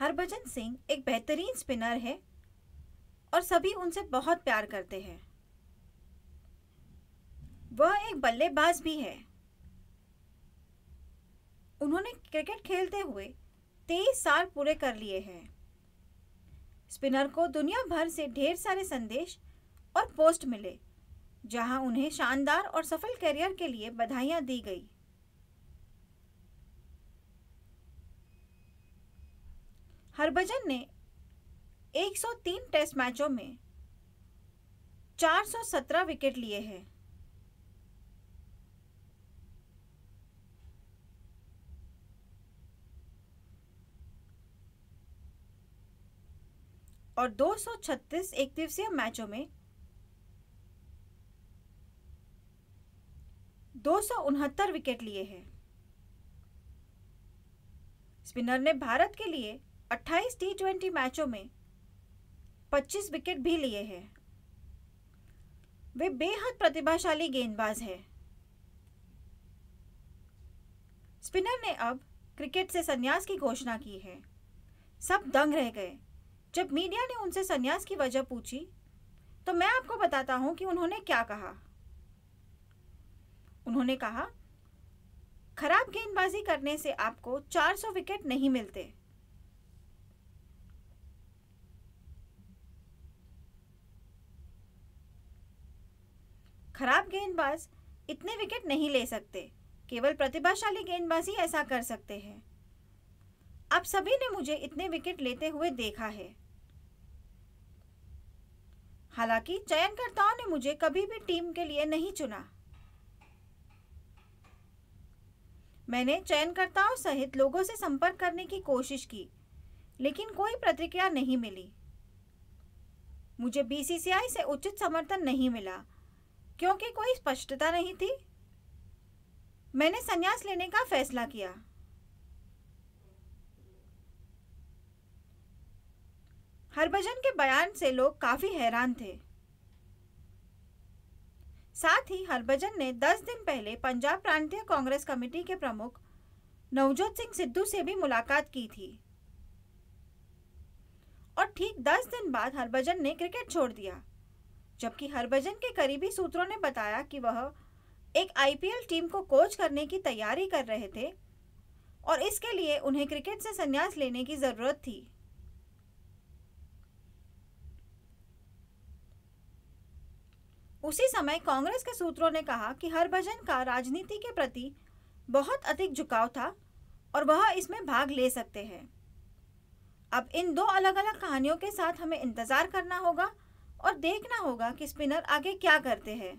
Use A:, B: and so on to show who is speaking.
A: हरभजन सिंह एक बेहतरीन स्पिनर है और सभी उनसे बहुत प्यार करते हैं वह एक बल्लेबाज भी है उन्होंने क्रिकेट खेलते हुए तेईस साल पूरे कर लिए हैं स्पिनर को दुनिया भर से ढेर सारे संदेश और पोस्ट मिले जहां उन्हें शानदार और सफल करियर के लिए बधाइयां दी गई हरभजन ने 103 टेस्ट मैचों में 417 विकेट लिए हैं और 236 एक दिवसीय मैचों में दो विकेट लिए हैं स्पिनर ने भारत के लिए 28 टी ट्वेंटी मैचों में 25 विकेट भी लिए हैं वे बेहद प्रतिभाशाली गेंदबाज है स्पिनर ने अब क्रिकेट से संन्यास की घोषणा की है सब दंग रह गए जब मीडिया ने उनसे संन्यास की वजह पूछी तो मैं आपको बताता हूं कि उन्होंने क्या कहा उन्होंने कहा खराब गेंदबाजी करने से आपको 400 विकेट नहीं मिलते खराब गेंदबाज इतने विकेट नहीं ले सकते केवल प्रतिभाशाली गेंदबाज ही ऐसा कर सकते हैं आप सभी ने मुझे इतने विकेट लेते हुए देखा है हालांकि चयनकर्ताओं ने मुझे कभी भी टीम के लिए नहीं चुना मैंने चयनकर्ताओं सहित लोगों से संपर्क करने की कोशिश की लेकिन कोई प्रतिक्रिया नहीं मिली मुझे बीसीसीआई से उचित समर्थन नहीं मिला क्योंकि कोई स्पष्टता नहीं थी मैंने संन्यास लेने का फैसला किया हरभजन के बयान से लोग काफी हैरान थे साथ ही हरभजन ने दस दिन पहले पंजाब प्रांतीय कांग्रेस कमेटी के प्रमुख नवजोत सिंह सिद्धू से भी मुलाकात की थी और ठीक दस दिन बाद हरभजन ने क्रिकेट छोड़ दिया जबकि हरभजन के करीबी सूत्रों ने बताया कि वह एक आईपीएल टीम को कोच करने की तैयारी कर रहे थे और इसके लिए उन्हें क्रिकेट से संन्यास लेने की ज़रूरत थी उसी समय कांग्रेस के सूत्रों ने कहा कि हरभजन का राजनीति के प्रति बहुत अधिक झुकाव था और वह इसमें भाग ले सकते हैं अब इन दो अलग अलग कहानियों के साथ हमें इंतज़ार करना होगा और देखना होगा कि स्पिनर आगे क्या करते हैं